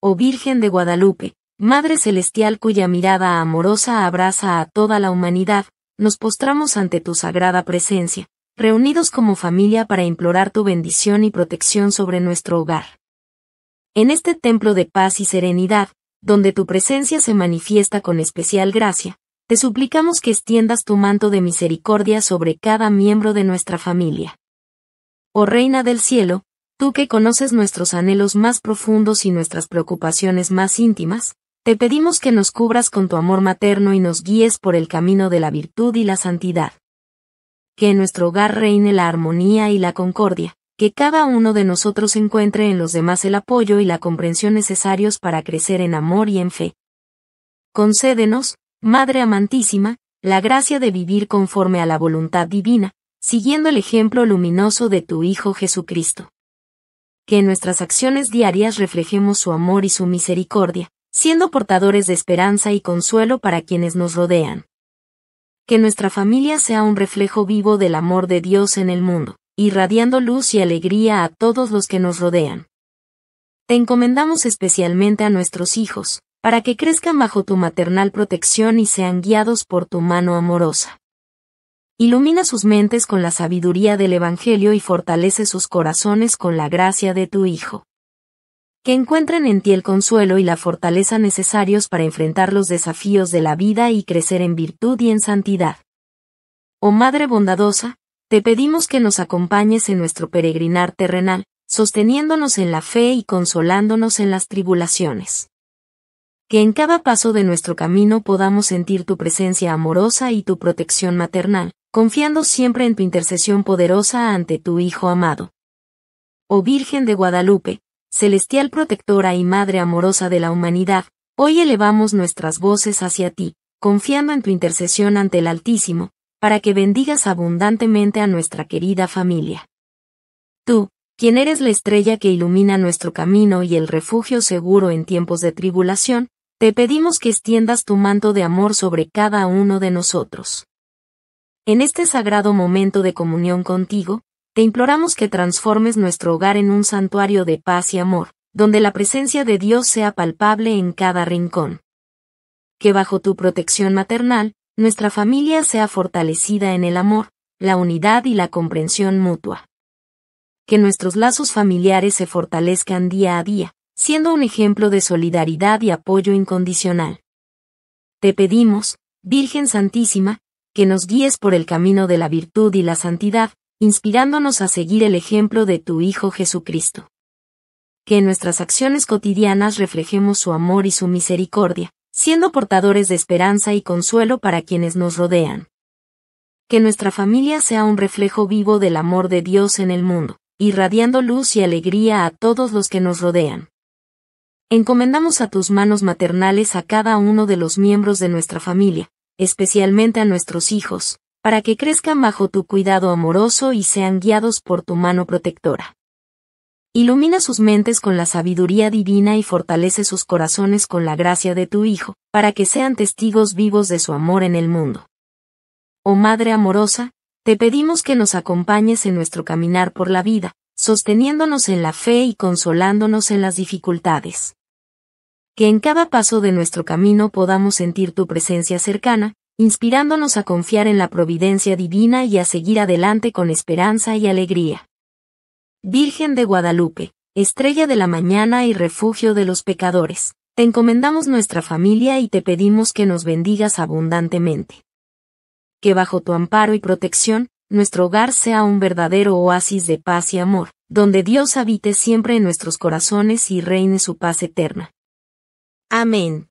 oh Virgen de Guadalupe, Madre Celestial cuya mirada amorosa abraza a toda la humanidad, nos postramos ante tu sagrada presencia, reunidos como familia para implorar tu bendición y protección sobre nuestro hogar. En este templo de paz y serenidad, donde tu presencia se manifiesta con especial gracia, te suplicamos que extiendas tu manto de misericordia sobre cada miembro de nuestra familia. Oh Reina del Cielo, Tú que conoces nuestros anhelos más profundos y nuestras preocupaciones más íntimas, te pedimos que nos cubras con tu amor materno y nos guíes por el camino de la virtud y la santidad. Que en nuestro hogar reine la armonía y la concordia, que cada uno de nosotros encuentre en los demás el apoyo y la comprensión necesarios para crecer en amor y en fe. Concédenos, Madre amantísima, la gracia de vivir conforme a la voluntad divina, siguiendo el ejemplo luminoso de tu Hijo Jesucristo que en nuestras acciones diarias reflejemos su amor y su misericordia, siendo portadores de esperanza y consuelo para quienes nos rodean. Que nuestra familia sea un reflejo vivo del amor de Dios en el mundo, irradiando luz y alegría a todos los que nos rodean. Te encomendamos especialmente a nuestros hijos, para que crezcan bajo tu maternal protección y sean guiados por tu mano amorosa. Ilumina sus mentes con la sabiduría del Evangelio y fortalece sus corazones con la gracia de tu Hijo. Que encuentren en ti el consuelo y la fortaleza necesarios para enfrentar los desafíos de la vida y crecer en virtud y en santidad. Oh Madre bondadosa, te pedimos que nos acompañes en nuestro peregrinar terrenal, sosteniéndonos en la fe y consolándonos en las tribulaciones. Que en cada paso de nuestro camino podamos sentir tu presencia amorosa y tu protección maternal, confiando siempre en tu intercesión poderosa ante tu Hijo amado. Oh Virgen de Guadalupe, celestial protectora y Madre amorosa de la humanidad, hoy elevamos nuestras voces hacia ti, confiando en tu intercesión ante el Altísimo, para que bendigas abundantemente a nuestra querida familia. Tú, quien eres la estrella que ilumina nuestro camino y el refugio seguro en tiempos de tribulación, te pedimos que extiendas tu manto de amor sobre cada uno de nosotros. En este sagrado momento de comunión contigo, te imploramos que transformes nuestro hogar en un santuario de paz y amor, donde la presencia de Dios sea palpable en cada rincón. Que bajo tu protección maternal, nuestra familia sea fortalecida en el amor, la unidad y la comprensión mutua. Que nuestros lazos familiares se fortalezcan día a día, siendo un ejemplo de solidaridad y apoyo incondicional. Te pedimos, Virgen Santísima, que nos guíes por el camino de la virtud y la santidad, inspirándonos a seguir el ejemplo de tu Hijo Jesucristo. Que en nuestras acciones cotidianas reflejemos su amor y su misericordia, siendo portadores de esperanza y consuelo para quienes nos rodean. Que nuestra familia sea un reflejo vivo del amor de Dios en el mundo, irradiando luz y alegría a todos los que nos rodean. Encomendamos a tus manos maternales a cada uno de los miembros de nuestra familia, especialmente a nuestros hijos, para que crezcan bajo tu cuidado amoroso y sean guiados por tu mano protectora. Ilumina sus mentes con la sabiduría divina y fortalece sus corazones con la gracia de tu Hijo, para que sean testigos vivos de su amor en el mundo. Oh Madre amorosa, te pedimos que nos acompañes en nuestro caminar por la vida, sosteniéndonos en la fe y consolándonos en las dificultades que en cada paso de nuestro camino podamos sentir tu presencia cercana, inspirándonos a confiar en la providencia divina y a seguir adelante con esperanza y alegría. Virgen de Guadalupe, estrella de la mañana y refugio de los pecadores, te encomendamos nuestra familia y te pedimos que nos bendigas abundantemente. Que bajo tu amparo y protección, nuestro hogar sea un verdadero oasis de paz y amor, donde Dios habite siempre en nuestros corazones y reine su paz eterna. Amén.